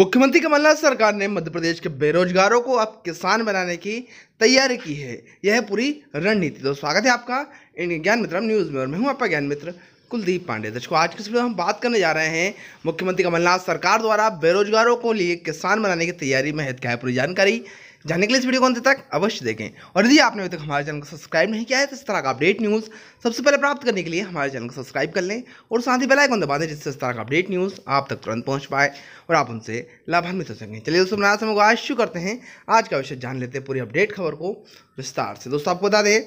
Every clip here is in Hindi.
मुख्यमंत्री कमलनाथ सरकार ने मध्य प्रदेश के बेरोजगारों को अब किसान बनाने की तैयारी की है यह है पूरी रणनीति तो स्वागत है आपका इंडियन ज्ञान मित्र न्यूज़ में और मैं हूँ आपका ज्ञान मित्र कुलदीप पांडे दर्शकों आज के वीडियो हम बात करने जा रहे हैं मुख्यमंत्री कमलनाथ सरकार द्वारा बेरोजगारों को लिए किसान बनाने की तैयारी में हित क्या है पूरी जानकारी जानने के लिए इस वीडियो को अंत तक अवश्य देखें और यदि आपने अभी तक हमारे चैनल को सब्सक्राइब नहीं किया है तो इस तरह का अपडेट न्यूज़ सबसे पहले प्राप्त करने के लिए हमारे चैनल को सब्सक्राइब कर लें और साथ ही बेलाइकन दबा दें जिससे इस तरह का अपडेट न्यूज़ आप तक तुरंत पहुँच पाए और आप उनसे लाभान्वित हो सकें चलिए दोस्तों समय को आज शुरू करते हैं आज का विषय जान लेते हैं पूरी अपडेट खबर को विस्तार से दोस्तों आपको बता दें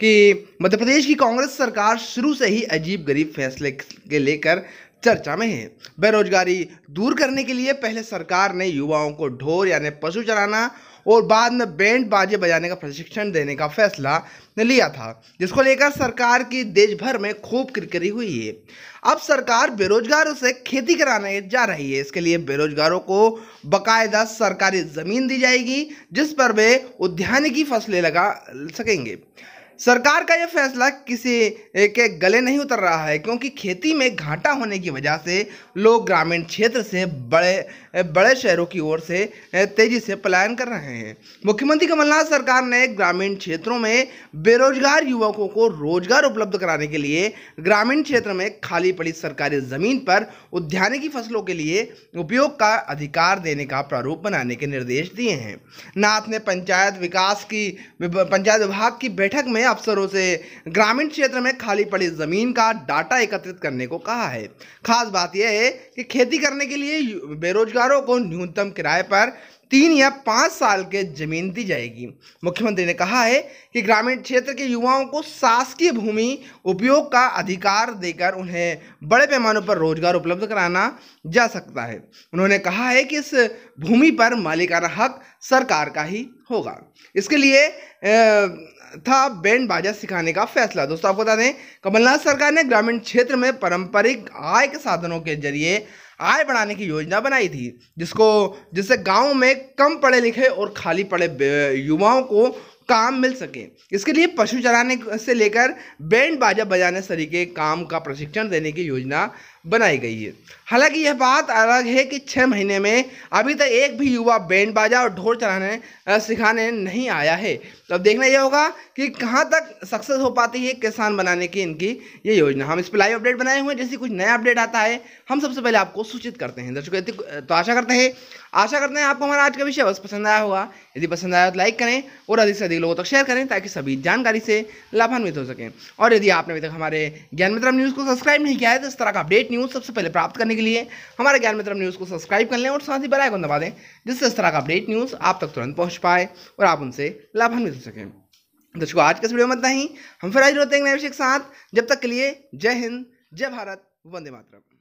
कि मध्य प्रदेश की कांग्रेस सरकार शुरू से ही अजीब गरीब फैसले के लेकर चर्चा में है बेरोजगारी दूर करने के लिए पहले सरकार ने युवाओं को ढोर यानी पशु चराना और बाद में बैंड बाजे बजाने का प्रशिक्षण देने का फैसला लिया था जिसको लेकर सरकार की देश भर में खूब किरकिरी हुई है अब सरकार बेरोजगारों से खेती कराने जा रही है इसके लिए बेरोजगारों को बकायदा सरकारी ज़मीन दी जाएगी जिस पर वे उद्यानिकी फसलें लगा सकेंगे सरकार का यह फैसला किसी के गले नहीं उतर रहा है क्योंकि खेती में घाटा होने की वजह से लोग ग्रामीण क्षेत्र से बड़े बड़े शहरों की ओर से तेजी से पलायन कर रहे हैं मुख्यमंत्री कमलनाथ सरकार ने ग्रामीण क्षेत्रों में बेरोजगार युवकों को रोजगार उपलब्ध कराने के लिए ग्रामीण क्षेत्र में खाली पड़ी सरकारी ज़मीन पर उद्यानिकी की फसलों के लिए उपयोग का अधिकार देने का प्रारूप बनाने के निर्देश दिए हैं नाथ ने पंचायत विकास की पंचायत विभाग की बैठक में ने अफसरों से ग्रामीण क्षेत्र में खाली पड़ी ज़मीन का डाटा एकत्रित करने को कहा है खास बात यह है कि खेती करने के लिए बेरोजगारों को न्यूनतम किराए पर तीन या पाँच साल के जमीन दी जाएगी मुख्यमंत्री ने कहा है कि ग्रामीण क्षेत्र के युवाओं को शासकीय भूमि उपयोग का अधिकार देकर उन्हें बड़े पैमाने पर रोजगार उपलब्ध कराना जा सकता है उन्होंने कहा है कि इस भूमि पर मालिकाना हक सरकार का ही होगा इसके लिए था बैंड बाजा सिखाने का फैसला दोस्तों आपको बता दें कमलनाथ सरकार ने ग्रामीण क्षेत्र में पारंपरिक आय के साधनों के जरिए आय बढ़ाने की योजना बनाई थी जिसको जिससे गांव में कम पढ़े लिखे और खाली पड़े युवाओं को काम मिल सके इसके लिए पशु चराने से लेकर बैंड बाजा बजाने सरीके काम का प्रशिक्षण देने की योजना बनाई गई है हालांकि यह बात अलग है कि छः महीने में अभी तक एक भी युवा बैंड बाजा और ढोल चलाने सिखाने नहीं आया है तो अब देखना यह होगा कि कहाँ तक सक्सेस हो पाती है किसान बनाने की इनकी ये योजना हम इस पर लाइव अपडेट बनाए हुए हैं जैसे कुछ नया अपडेट आता है हम सबसे पहले आपको सूचित करते हैं दर्शकों तो आशा करते हैं आशा करते हैं आपको हमारा आज का विषय बस पसंद आया होगा यदि पसंद आया तो लाइक करें और अधिक से अधिक लोगों तक शेयर करें ताकि सभी जानकारी से लाभान्वित हो सकें और यदि आपने अभी तक हमारे ज्ञान मित्र न्यूज़ को सब्सक्राइब नहीं किया है तो इस तरह का अपडेट न्यूज़ सबसे पहले प्राप्त करने के लिए हमारे ज्ञान मित्र न्यूज़ को सब्सक्राइब कर लें और साथ ही बेल आइकन दबा दें जिससे इस तरह का अपडेट न्यूज़ आप तक तुरंत पहुंच पाए और आप उनसे लाभान्वित हो सकें दर्शकों आज के वीडियो में इतना ही हम फिर आज रोते हैं नए विषय के साथ जब तक के लिए जय हिंद जय भारत वंदे मातरम